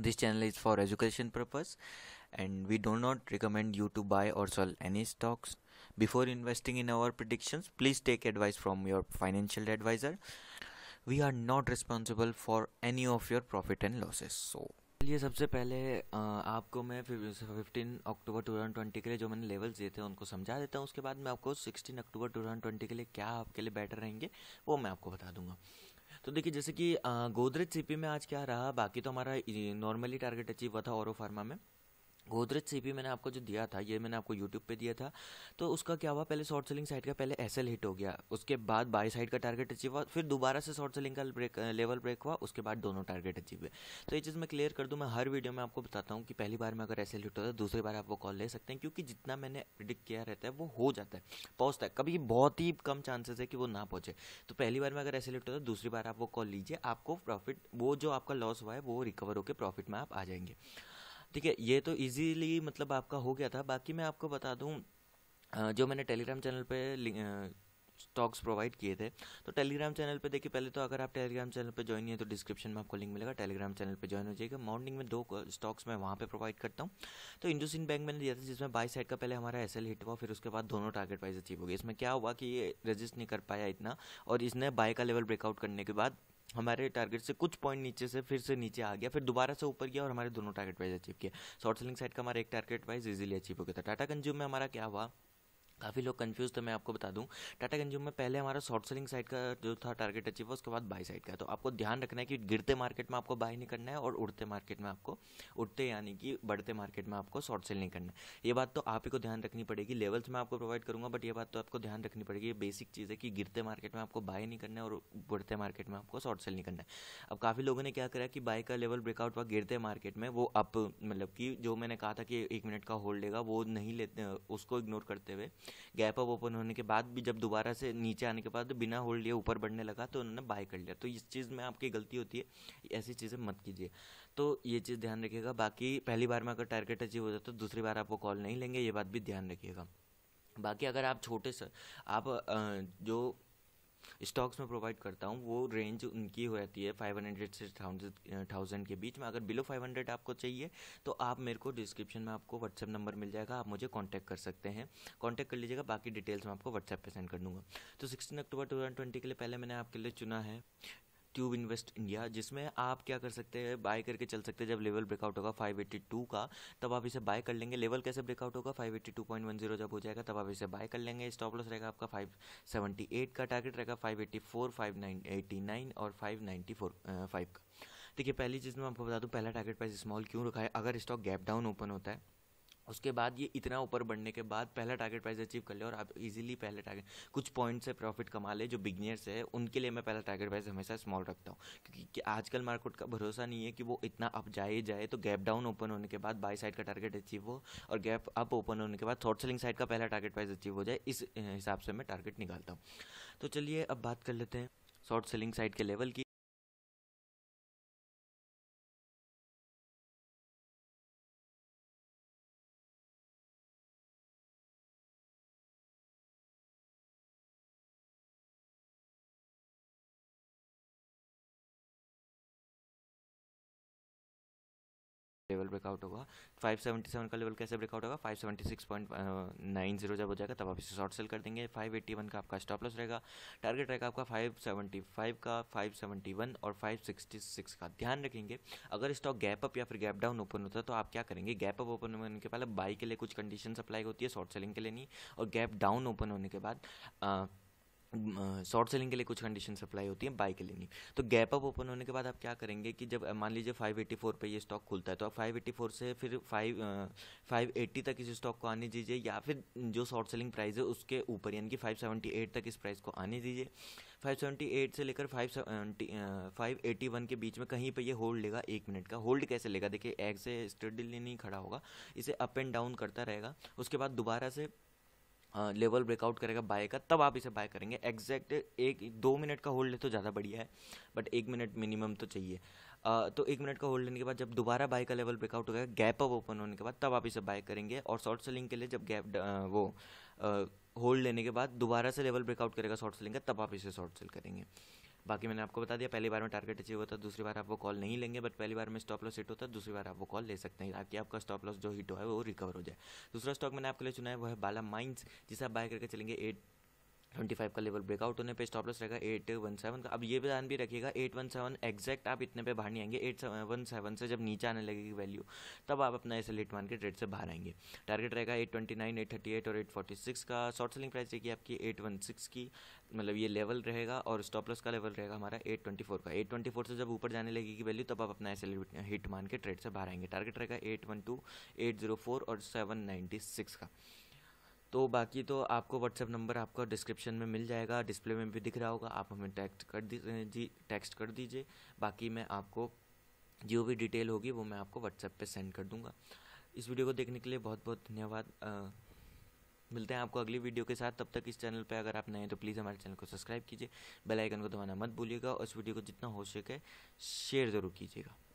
This channel is for education purpose and we do not recommend you to buy or sell any stocks. Before investing in our predictions, please take advice from your financial advisor. We are not responsible for any of your profit and losses. So चलिए सबसे पहले आपको मैं fifteen अक्टूबर 2020 के लिए जो मैंने levels दिए थे उनको समझा देता हूँ उसके बाद मैं आपको सिक्सटीन अक्टूबर 2020 के लिए क्या आपके लिए बेटर रहेंगे वो मैं आपको बता दूंगा तो देखिए जैसे कि गोदरेज सीपी में आज क्या रहा बाकी तो हमारा नॉर्मली टारगेट अचीव हुआ था और फार्मा में गोदरेज सीपी मैंने आपको जो दिया था ये मैंने आपको यूट्यूब पे दिया था तो उसका क्या हुआ पहले शॉर्ट सेलिंग साइड का पहले एल हिट हो गया उसके बाद बाई साइड का टारगेट अचीव हुआ फिर दोबारा से शॉर्ट सेलिंग का ब्रेक लेवल ब्रेक हुआ उसके बाद दोनों टारगेट अचीव हुए तो ये चीज़ मैं क्लियर कर दूँ मैं हर वीडियो में आपको बताता हूँ कि पहली बार में अगर एसएल हिट होता है दूसरी बार आप वो कॉल ले सकते हैं क्योंकि जितना मैंने प्रिडिक्ट किया रहता है वो हो जाता है पहुँचता है कभी बहुत ही कम चांसेस है कि वो ना पहुँचे तो पहली बार में अगर एसएल हिट होता है दूसरी बार आप वो कॉल लीजिए आपको प्रॉफिट वो जो आपका लॉस हुआ है वो रिकवर होकर प्रॉफिट में आप आ जाएंगे ठीक है ये तो इजीली मतलब आपका हो गया था बाकी मैं आपको बता दूँ जो मैंने टेलीग्राम चैनल पे स्टॉक्स प्रोवाइड किए थे तो टेलीग्राम चैनल पे देखिए पहले तो अगर आप टेलीग्राम चैनल पे ज्वाइन नहीं है तो डिस्क्रिप्शन में आपको लिंक मिलेगा टेलीग्राम चैनल पे ज्वाइन हो जाएगा मॉर्निंग में दो स्टॉक्स मैं वहाँ पे प्रोवाइड करता हूँ तो इंडोसिन बैंक मैंने दिया था जिसमें बाई साइड का पहले हमारा एस हिट हुआ फिर उसके बाद दोनों टारगेट वाइज अचीव हो गया इसमें क्या हुआ कि ये रजिस्ट नहीं कर पाया इतना और इसने बाय का लेवल ब्रेकआउट करने के बाद हमारे टारगेट से कुछ पॉइंट नीचे से फिर से नीचे आ गया फिर दोबारा से ऊपर गया और हमारे दोनों टारगेट वाइज अचीव किया शॉर्ट सेलिंग साइड का हमारा एक टारगेट वाइज इजीली अचीव हो गया था टाटा कंज्यूम में हमारा क्या हुआ काफ़ी लोग कंफ्यूज थे मैं आपको बता दूं टाटा कंज्यूम में पहले हमारा शॉर्ट सेलिंग साइड का जो था टारगेट अचीव हुआ उसके बाद बाई साइड का तो आपको ध्यान रखना है कि गिरते मार्केट में आपको बाय नहीं करना है और उड़ते मार्केट में आपको उड़ते यानी कि बढ़ते मार्केट में आपको शॉर्ट सेल नहीं करना है ये बात तो आप ही को ध्यान रखनी पड़ेगी लेवल्स मैं आपको प्रोवाइड करूंगा बट ये बात तो आपको ध्यान रखनी पड़ेगी ये बेसिक चीज़ है कि गिरते मार्केट में आपको बाय नहीं करना है और बढ़ते मार्केट में आपको शॉर्ट सेल नहीं करना है अब काफ़ी लोगों ने क्या करा कि बाय का लेवल ब्रेकआउट हुआ गिरते मार्केट में वो अप मतलब कि जो मैंने कहा था कि एक मिनट का होल्ड लेगा वो नहीं लेते उसको इग्नोर करते हुए गैप अप ओपन होने के बाद भी जब दोबारा से नीचे आने के बाद बिना होल्ड लिए ऊपर बढ़ने लगा तो उन्होंने बाय कर लिया तो इस चीज़ में आपकी गलती होती है ऐसी चीज़ें मत कीजिए तो ये चीज़ ध्यान रखिएगा बाकी पहली बार में अगर टारगेट अचीव हो जाता तो दूसरी बार आपको कॉल नहीं लेंगे ये बात भी ध्यान रखिएगा बाकी अगर आप छोटे से आप जो स्टॉक्स में प्रोवाइड करता हूँ वो रेंज उनकी हो जाती है फाइव हंड्रेड से थाउजेंड के बीच में अगर बिलो फाइव हंड्रेड आपको चाहिए तो आप मेरे को डिस्क्रिप्शन में आपको व्हाट्सएप नंबर मिल जाएगा आप मुझे कॉन्टैक्ट कर सकते हैं कॉन्टैक्ट कर लीजिएगा बाकी डिटेल्स मैं आपको व्हाट्सएप पर सेंड कर दूँगा तो सिक्सटीन अक्टूबर टू के लिए पहले मैंने आपके लिए चुना है ट्यूब इन्वेस्ट इंडिया जिसमें आप क्या कर सकते हैं बाय करके चल सकते हैं जब लेवल ब्रेकआउट होगा 582 का तब आप इसे बाय कर लेंगे लेवल कैसे ब्रेकआउट होगा 582.10 जब हो जाएगा तब आप इसे बाय कर लेंगे स्टॉप लॉस रहेगा आपका 578 का टारगेट रहेगा 584 नाइन और 594 फाइव का देखिए पहली चीज़ मैं आपको बता दूँ पहला टारगेट प्राइस स्मॉल क्यों रखा है अगर स्टॉक गैप डाउन ओपन होता है उसके बाद ये इतना ऊपर बढ़ने के बाद पहला टारगेट प्राइस अचीव कर ले और आप इजीली पहले टारगेट कुछ पॉइंट से प्रॉफिट कमा ले जो बिगनियर्स है उनके लिए मैं पहला टारगेट प्राइस हमेशा स्मॉल रखता हूँ क्योंकि आजकल मार्केट का भरोसा नहीं है कि वो इतना अप जाए जाए तो गैप डाउन ओपन होने के बाद बाई साइड का टारगेट अचीव हो और गैप अप ओपन होने के बाद शॉर्ट सेलिंग साइड का पहला टारगेट प्राइस अचीव हो जाए इस हिसाब से मैं टारगेट निकालता हूँ तो चलिए अब बात कर लेते हैं शॉर्ट सेलिंग साइड के लेवल की लेवल ब्रेकआउट होगा 577 का लेवल कैसे ब्रेकआउट होगा 576.90 जब हो जाएगा तब आप इसे शॉर्ट सेल कर देंगे 581 का आपका स्टॉप लॉस रहेगा टारगेट रहेगा आपका 575 का 571 और 566 का ध्यान रखेंगे अगर स्टॉक गैप अप या फिर गैप डाउन ओपन होता है तो आप क्या करेंगे गैप अप ओपन होने के पहले बाई के लिए कुछ कंडीशन अप्लाई होती है शॉर्ट सेलिंग के लिए नहीं और गैप डाउन ओपन होने के बाद शॉर्ट सेलिंग के लिए कुछ कंडीशन अप्लाई होती है बाय के लिए नहीं तो गैप अप ओपन होने के बाद आप क्या करेंगे कि जब मान लीजिए 584 पे ये स्टॉक खुलता है तो आप 584 से फिर 5 580 तक इस स्टॉक को आने दीजिए या फिर जो शॉर्ट सेलिंग प्राइस है उसके ऊपर यानी कि 578 तक इस प्राइस को आने दीजिए 578 से लेकर एटी 581 के बीच में कहीं पर ये होल्ड लेगा एक मिनट का होल्ड कैसे लेगा देखिए एग से स्टडीली नहीं खड़ा होगा इसे अप एंड डाउन करता रहेगा उसके बाद दोबारा से लेवल ब्रेकआउट करेगा बाय का तब आप इसे बाय करेंगे एग्जैक्ट एक दो मिनट का होल्ड तो ज़्यादा बढ़िया है बट एक मिनट मिनिमम तो चाहिए आ, तो एक मिनट का होल्ड लेने के बाद जब दोबारा बाय का लेवल ब्रेकआउट होगा गैप अप ओपन होने के बाद तब आप इसे बाय करेंगे और शॉर्ट सेलिंग के लिए जब गैप वो आ, होल्ड लेने के बाद दोबारा से लेवल ब्रेकआउट करेगा शॉर्ट सेलिंग का तब आप इसे शॉर्ट सेल करेंगे बाकी मैंने आपको बता दिया पहली बार में टारगेट अचीव होता है दूसरी बार आप वो कॉल नहीं लेंगे बट पहली बार में स्टॉप लॉस हिट होता है दूसरी बार आप वो कॉल ले सकते हैं ताकि आपका स्टॉप लॉस जो हिट हुआ है वो रिकवर हो जाए दूसरा स्टॉक मैंने आपके लिए चुना है वह बाला माइंस जिसे आप बाय करके चलेंगे एट ट्वेंटी फाइव का लेवल ब्रेकआउट होने पे स्टॉप लॉस रहेगा एट वन सेवन का अब ये ध्यान भी रखिएगा एट वन सेवन एक्जैक्ट आप इतने पे बाहर नहीं आएंगे एट वन सेवन से जब नीचे आने लगेगी वैल्यू तब आप अपना ऐसे लेट मार्केट के ट्रेड से बाहर आएंगे टारगेट रहेगा eight twenty nine eight thirty eight और एट फोर्टी सिक्स का शॉर्ट सेलिंग प्राइस रहेगी आपकी एट वन सिक्स की मतलब ये लेवल रहेगा और स्टॉप लॉस का लेवल रहेगा हमारा एट ट्वेंटी फोर का एट ट्वेंटी फोर से जब ऊपर जाने लगेगी वैल्यू तब आप अपना ऐसे हिट मार्केट के ट्रेड से बाहर आएंगे टारगेट रहेगा eight one two eight zero four और सेवन नाइन्टी सिक्स का तो बाकी तो आपको व्हाट्सएप नंबर आपका डिस्क्रिप्शन में मिल जाएगा डिस्प्ले में भी दिख रहा होगा आप हमें टेक्स्ट कर दी टेक्स्ट कर दीजिए बाकी मैं आपको जो भी डिटेल होगी वो मैं आपको व्हाट्सएप पे सेंड कर दूंगा इस वीडियो को देखने के लिए बहुत बहुत धन्यवाद मिलते हैं आपको अगली वीडियो के साथ तब तक इस चैनल पर अगर आप नए हैं तो प्लीज़ हमारे चैनल को सब्सक्राइब कीजिए बेल आइकन को दबाना मत भूलिएगा और इस वीडियो को जितना हो सके शेयर ज़रूर कीजिएगा